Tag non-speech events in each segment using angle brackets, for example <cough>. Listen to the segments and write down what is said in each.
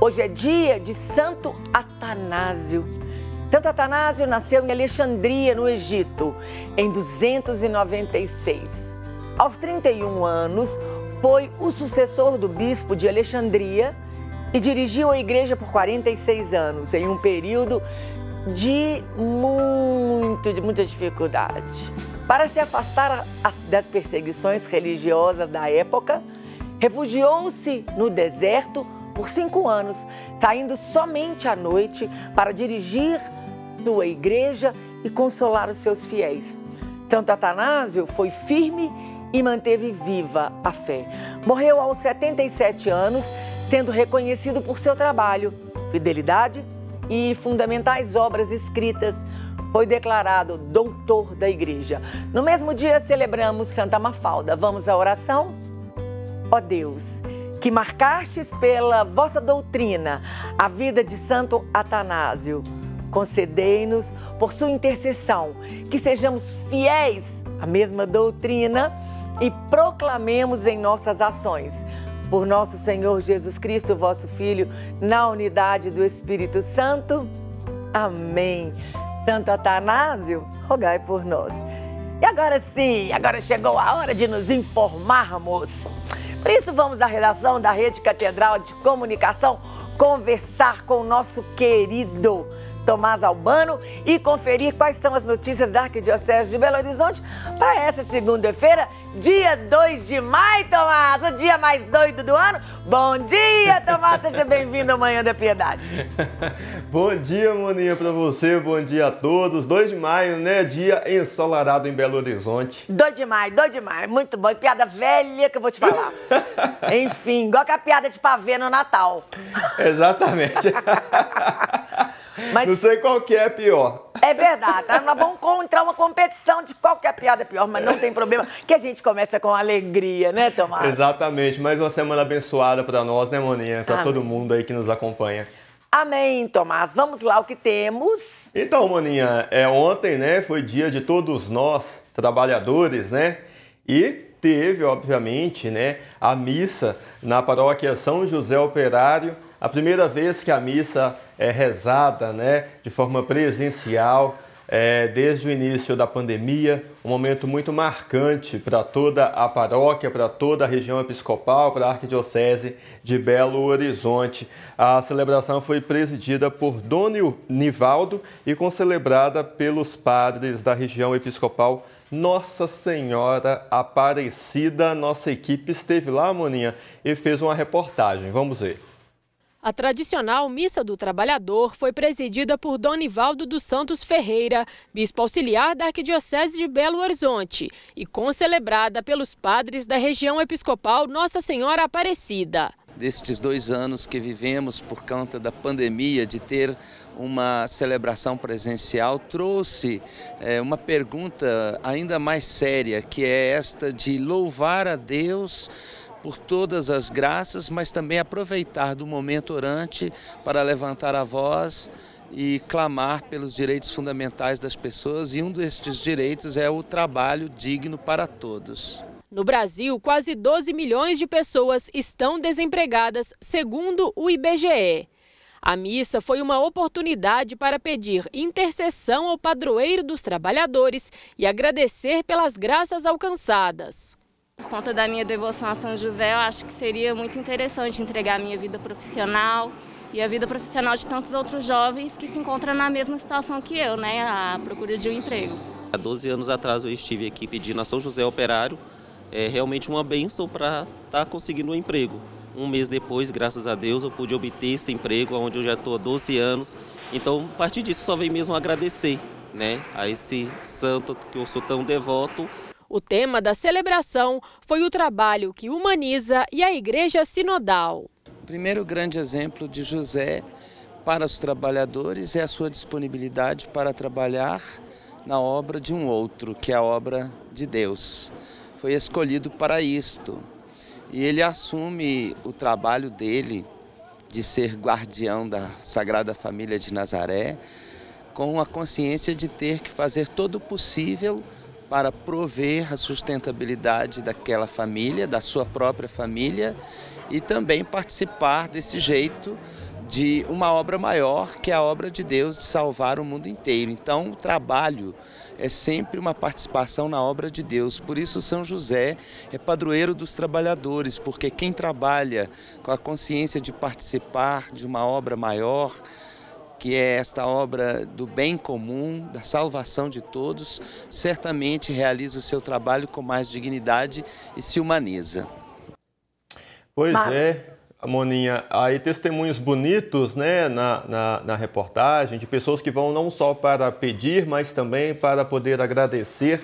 Hoje é dia de Santo Atanásio. Santo Atanásio nasceu em Alexandria, no Egito, em 296. Aos 31 anos, foi o sucessor do bispo de Alexandria e dirigiu a igreja por 46 anos, em um período de muito, de muita dificuldade. Para se afastar das perseguições religiosas da época, refugiou-se no deserto por cinco anos, saindo somente à noite para dirigir sua igreja e consolar os seus fiéis. Santo Atanásio foi firme e manteve viva a fé. Morreu aos 77 anos, sendo reconhecido por seu trabalho, fidelidade e fundamentais obras escritas. Foi declarado doutor da igreja. No mesmo dia celebramos Santa Mafalda. Vamos à oração? Ó oh Deus, que marcastes pela vossa doutrina a vida de Santo Atanásio. Concedei-nos, por sua intercessão, que sejamos fiéis à mesma doutrina e proclamemos em nossas ações. Por nosso Senhor Jesus Cristo, vosso Filho, na unidade do Espírito Santo. Amém. Santo Atanásio, rogai por nós. E agora sim, agora chegou a hora de nos informarmos. Por isso, vamos à redação da Rede Catedral de Comunicação conversar com o nosso querido Tomás Albano e conferir quais são as notícias da Arquidiocese de Belo Horizonte para essa segunda-feira, dia 2 de maio, Tomás, o dia mais doido do ano. Bom dia, Tomás, seja bem-vindo ao Manhã da Piedade. <laughs> bom dia, Moninha, para você, bom dia a todos. 2 de maio, né? Dia ensolarado em Belo Horizonte. 2 de maio, 2 de maio, muito bom. Piada velha que eu vou te falar. <laughs> Enfim, igual que a piada de pavê no Natal. Exatamente. <laughs> Mas... Não sei qual que é pior. É verdade, tá? nós vamos entrar uma competição de qual que é a piada pior, mas não tem problema, que a gente começa com alegria, né, Tomás? Exatamente, mais uma semana abençoada para nós, né, Moninha? Para ah. todo mundo aí que nos acompanha. Amém, Tomás. Vamos lá, o que temos? Então, Moninha, é, ontem, né, foi dia de todos nós, trabalhadores, né? E teve, obviamente, né, a missa na paróquia São José Operário, a primeira vez que a missa é, rezada né, de forma presencial é, desde o início da pandemia, um momento muito marcante para toda a paróquia, para toda a região episcopal, para a Arquidiocese de Belo Horizonte. A celebração foi presidida por Dom Nivaldo e concelebrada pelos padres da região episcopal nossa Senhora Aparecida, nossa equipe esteve lá, Moninha, e fez uma reportagem. Vamos ver. A tradicional Missa do Trabalhador foi presidida por Donivaldo dos Santos Ferreira, bispo auxiliar da Arquidiocese de Belo Horizonte, e concelebrada pelos padres da região episcopal Nossa Senhora Aparecida. Destes dois anos que vivemos por conta da pandemia, de ter uma celebração presencial, trouxe é, uma pergunta ainda mais séria, que é esta de louvar a Deus por todas as graças, mas também aproveitar do momento orante para levantar a voz e clamar pelos direitos fundamentais das pessoas, e um destes direitos é o trabalho digno para todos. No Brasil, quase 12 milhões de pessoas estão desempregadas, segundo o IBGE. A missa foi uma oportunidade para pedir intercessão ao padroeiro dos trabalhadores e agradecer pelas graças alcançadas. Por conta da minha devoção a São José, eu acho que seria muito interessante entregar a minha vida profissional e a vida profissional de tantos outros jovens que se encontram na mesma situação que eu, né, à procura de um emprego. Há 12 anos atrás eu estive aqui pedindo a São José Operário, é realmente uma benção para estar tá conseguindo um emprego. Um mês depois, graças a Deus, eu pude obter esse emprego, onde eu já estou há 12 anos. Então, a partir disso, só vem mesmo agradecer né, a esse santo que eu sou tão devoto. O tema da celebração foi o trabalho que humaniza e a Igreja Sinodal. O primeiro grande exemplo de José para os trabalhadores é a sua disponibilidade para trabalhar na obra de um outro, que é a obra de Deus. Foi escolhido para isto. E ele assume o trabalho dele de ser guardião da Sagrada Família de Nazaré, com a consciência de ter que fazer todo o possível para prover a sustentabilidade daquela família, da sua própria família e também participar desse jeito de uma obra maior, que é a obra de Deus de salvar o mundo inteiro. Então, o trabalho é sempre uma participação na obra de Deus. Por isso, São José é padroeiro dos trabalhadores, porque quem trabalha com a consciência de participar de uma obra maior, que é esta obra do bem comum, da salvação de todos, certamente realiza o seu trabalho com mais dignidade e se humaniza. Pois é, Moninha, aí testemunhos bonitos né, na, na, na, reportagem, de pessoas que vão não só para pedir, mas também para poder agradecer,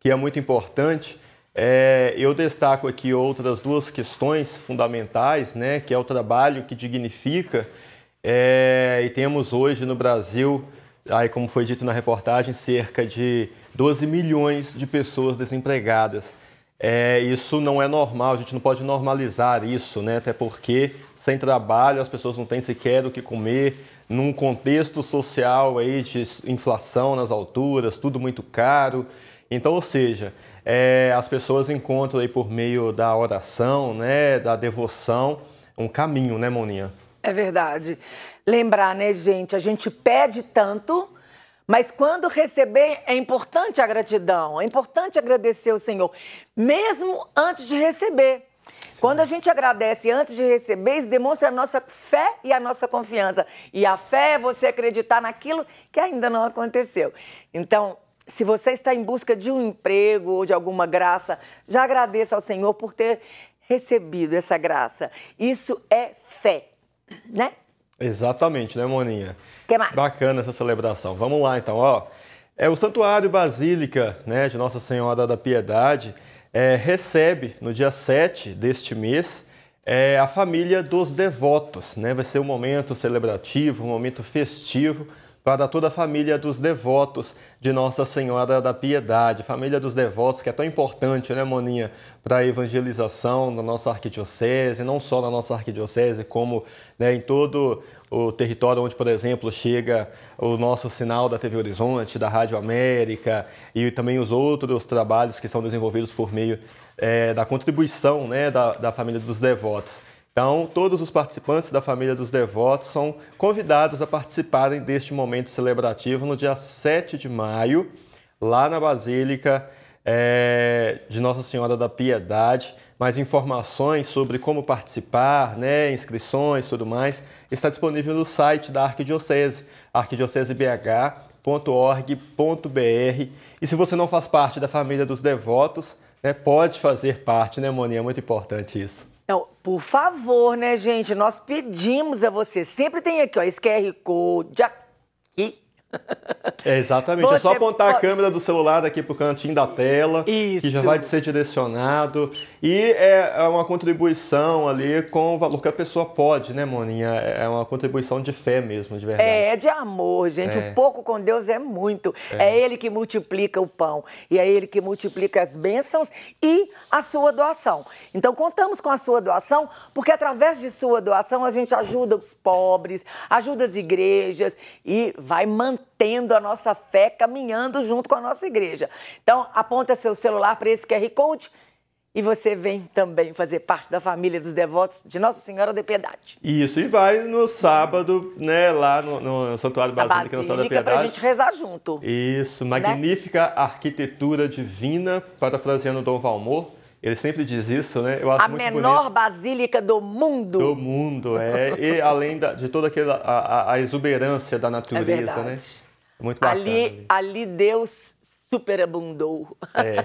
que é muito importante. É, eu destaco aqui outras duas questões fundamentais, né, que é o trabalho que dignifica é, e temos hoje no Brasil, aí como foi dito na reportagem, cerca de 12 milhões de pessoas desempregadas. É, isso não é normal, a gente não pode normalizar isso, né? até porque sem trabalho as pessoas não têm sequer o que comer, num contexto social aí de inflação nas alturas, tudo muito caro. Então, ou seja, é, as pessoas encontram aí por meio da oração, né, da devoção, um caminho, né, Moninha? É verdade. Lembrar, né, gente? A gente pede tanto, mas quando receber, é importante a gratidão, é importante agradecer ao Senhor, mesmo antes de receber. Quando a gente agradece antes de receber, isso demonstra a nossa fé e a nossa confiança. E a fé é você acreditar naquilo que ainda não aconteceu. Então, se você está em busca de um emprego ou de alguma graça, já agradeça ao Senhor por ter recebido essa graça. Isso é fé né? Exatamente, né, Moninha? que mais? Bacana essa celebração. Vamos lá, então. Ó, é o Santuário Basílica né, de Nossa Senhora da Piedade é, recebe, no dia 7 deste mês, é, a família dos devotos. Né? Vai ser um momento celebrativo, um momento festivo para toda a família dos devotos de Nossa Senhora da Piedade, família dos devotos que é tão importante, né, Moninha, para a evangelização da nossa arquidiocese, não só na nossa arquidiocese, como né, em todo o território onde, por exemplo, chega o nosso sinal da TV Horizonte, da Rádio América e também os outros trabalhos que são desenvolvidos por meio é, da contribuição né, da, da família dos devotos. Então, todos os participantes da família dos devotos são convidados a participarem deste momento celebrativo no dia 7 de maio, lá na Basílica é, de Nossa Senhora da Piedade. Mais informações sobre como participar, né, inscrições e tudo mais, está disponível no site da Arquidiocese, arquidiocesebh.org.br. E se você não faz parte da família dos devotos, né, pode fazer parte, né, Moni? É muito importante isso. Então, por favor, né, gente? Nós pedimos a você. Sempre tem aqui, ó, esse QR Code aqui. É, exatamente. Você é só apontar a câmera do celular daqui para o cantinho da tela, Isso. que já vai ser direcionado. E é, é uma contribuição ali com o valor que a pessoa pode, né, Moninha? É, é uma contribuição de fé mesmo, de verdade. É, é de amor, gente. É. O pouco com Deus é muito. É. é Ele que multiplica o pão e é Ele que multiplica as bênçãos e a sua doação. Então, contamos com a sua doação, porque através de sua doação a gente ajuda os pobres, ajuda as igrejas e vai manter mantendo a nossa fé, caminhando junto com a nossa igreja. Então, aponta seu celular para esse QR Code e você vem também fazer parte da família dos devotos de Nossa Senhora da Piedade. Isso, e vai no sábado, né, lá no, no Santuário Basílica, Basílica Nossa Senhora da Piedade. para a gente rezar junto. Isso, né? magnífica né? arquitetura divina, parafraseando Dom Valmor. Ele sempre diz isso, né? Eu acho a muito menor bonito. basílica do mundo. Do mundo, é. E além da, de toda aquela a, a, exuberância da é natureza, é né? Muito bacana. Ali, né? ali. ali Deus superabundou. É.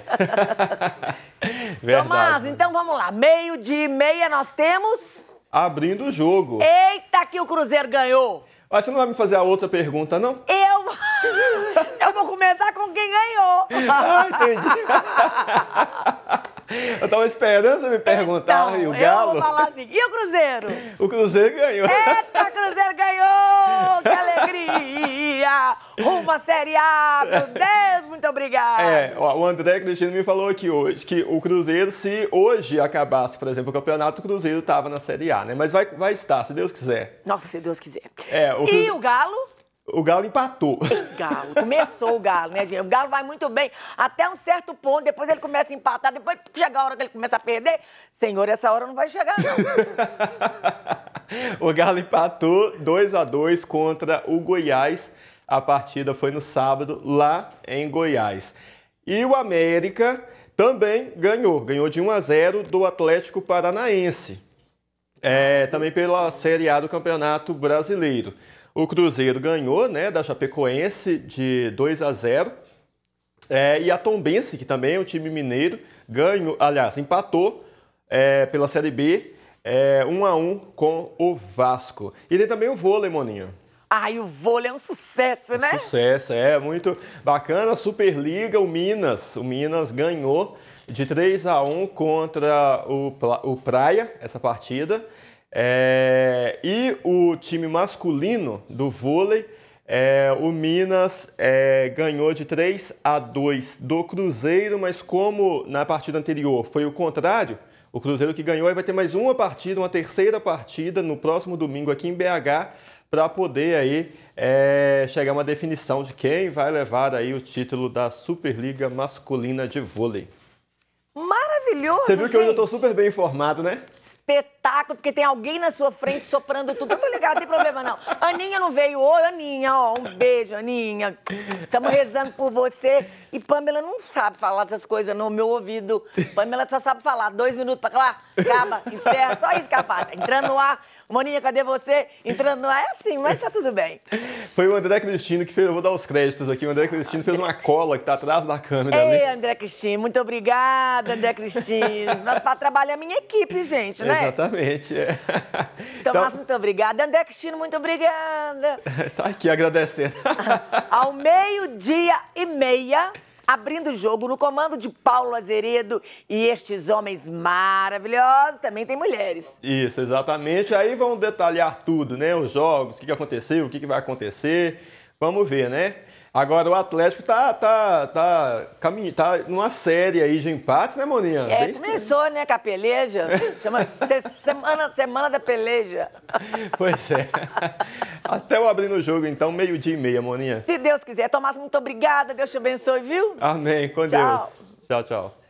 <laughs> verdade, Tomás, né? então vamos lá. Meio de meia nós temos. Abrindo o jogo. Eita, que o Cruzeiro ganhou! Mas você não vai me fazer a outra pergunta, não? Eu! <laughs> Eu vou começar com quem ganhou! Ah, entendi. <laughs> <laughs> Eu tava esperando você me perguntar então, e o Galo. Eu vou falar assim. E o Cruzeiro? <laughs> O Cruzeiro ganhou. Eita, Cruzeiro ganhou! Que alegria! Rumo à Série A! Meu Deus, muito obrigado! É, ó, o André Cristiano me falou aqui hoje que o Cruzeiro, se hoje acabasse, por exemplo, o campeonato, o Cruzeiro tava na Série A, né? Mas vai, vai estar, se Deus quiser. Nossa, se Deus quiser. É, o Cruzeiro... E o Galo? O Galo empatou. Galo, começou o Galo, né, gente? O Galo vai muito bem até um certo ponto, depois ele começa a empatar, depois chega a hora que ele começa a perder. Senhor, essa hora não vai chegar, não. <laughs> o Galo empatou 2 a 2 contra o Goiás. A partida foi no sábado, lá em Goiás. E o América também ganhou. Ganhou de 1 a 0 do Atlético Paranaense. É, também pela Série A do Campeonato Brasileiro. O Cruzeiro ganhou né, da Chapecoense de 2 a 0. É, e a Tombense, que também é um time mineiro, ganhou, aliás, empatou é, pela Série B é, 1 a 1 com o Vasco. E tem também o vôlei, Moninho. Ai, o vôlei é um sucesso, um né? Sucesso, é, muito bacana. Superliga, o Minas. O Minas ganhou de 3 a 1 contra o, o Praia, essa partida. É, e o time masculino do vôlei, é, o Minas é, ganhou de 3 a 2 do Cruzeiro, mas como na partida anterior foi o contrário, o Cruzeiro que ganhou vai ter mais uma partida, uma terceira partida no próximo domingo aqui em BH para poder aí é, chegar a uma definição de quem vai levar aí o título da Superliga Masculina de Vôlei. Maravilhoso! Você viu que gente. eu estou super bem informado, né? espetáculo, porque tem alguém na sua frente soprando tudo. Eu tô ligado, não tem problema não. Aninha não veio. Oi, Aninha, ó, um beijo, Aninha. Estamos rezando por você. E Pamela não sabe falar essas coisas no meu ouvido. Pamela só sabe falar. Dois minutos pra acabar, acaba, encerra, só isso que ela fala. Tá entrando no ar, Moninha, cadê você? Entrando no ar é assim, mas tá tudo bem. Foi o André Cristino que fez, eu vou dar os créditos aqui, o André Cristino fez uma cola que tá atrás da câmera. Né? Ei, ali. André Cristino, muito obrigada, André Cristino. Nós a minha equipe, gente gente, né? Exatamente. É. <laughs> Então, então- muito obrigada. André Cristino, muito obrigada. <laughs> Tá aqui agradecendo. <laughs> Ao meio-dia e meia, abrindo o jogo no comando de Paulo Azeredo e estes homens maravilhosos, também tem mulheres. Isso, exatamente. Aí vão detalhar tudo, né? Os jogos, o que aconteceu, o que vai acontecer. Vamos ver, né? Agora o Atlético tá, tá, tá, caminho, tá numa série aí de empates, né, Moninha? É, Bem começou, estranho. né, com a peleja. <laughs> Chama semana, semana da peleja. <laughs> Pois é. Até eu abrir no jogo, então, meio-dia e meia, Moninha. Se Deus quiser. Tomás, muito obrigada. Deus te abençoe, viu? Amém. Com tchau. Deus. Tchau, tchau.